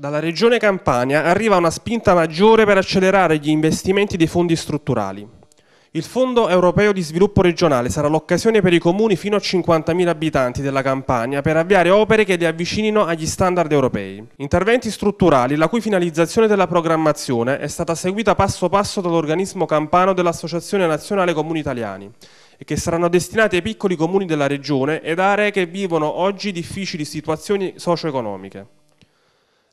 dalla Regione Campania arriva una spinta maggiore per accelerare gli investimenti dei fondi strutturali. Il Fondo europeo di sviluppo regionale sarà l'occasione per i comuni fino a 50.000 abitanti della Campania per avviare opere che li avvicinino agli standard europei. Interventi strutturali la cui finalizzazione della programmazione è stata seguita passo passo dall'organismo campano dell'Associazione Nazionale Comuni Italiani e che saranno destinati ai piccoli comuni della regione ed aree che vivono oggi difficili situazioni socio-economiche.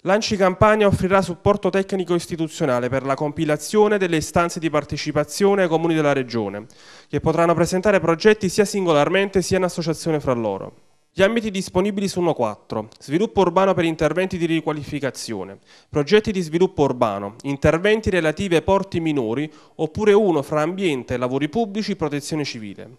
Lanci Campania offrirà supporto tecnico istituzionale per la compilazione delle istanze di partecipazione ai comuni della regione, che potranno presentare progetti sia singolarmente sia in associazione fra loro. Gli ambiti disponibili sono quattro. Sviluppo urbano per interventi di riqualificazione, progetti di sviluppo urbano, interventi relativi ai porti minori oppure uno fra ambiente, lavori pubblici, e protezione civile.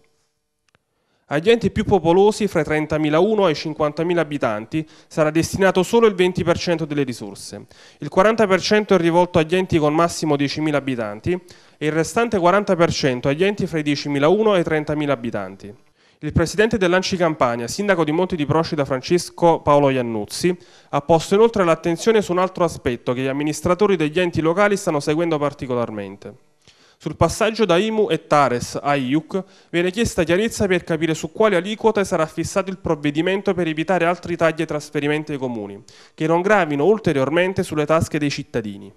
Agli enti più popolosi, fra i 30.001 e i 50.000 abitanti, sarà destinato solo il 20% delle risorse. Il 40% è rivolto agli enti con massimo 10.000 abitanti e il restante 40% agli enti fra i 10.001 e i 30.000 abitanti. Il presidente dell'Anci Campania, sindaco di Monti di Procida Francesco Paolo Iannuzzi, ha posto inoltre l'attenzione su un altro aspetto che gli amministratori degli enti locali stanno seguendo particolarmente. Sul passaggio da IMU e TARES a IUC viene chiesta chiarezza per capire su quale aliquota sarà fissato il provvedimento per evitare altri tagli e trasferimenti ai comuni, che non gravino ulteriormente sulle tasche dei cittadini.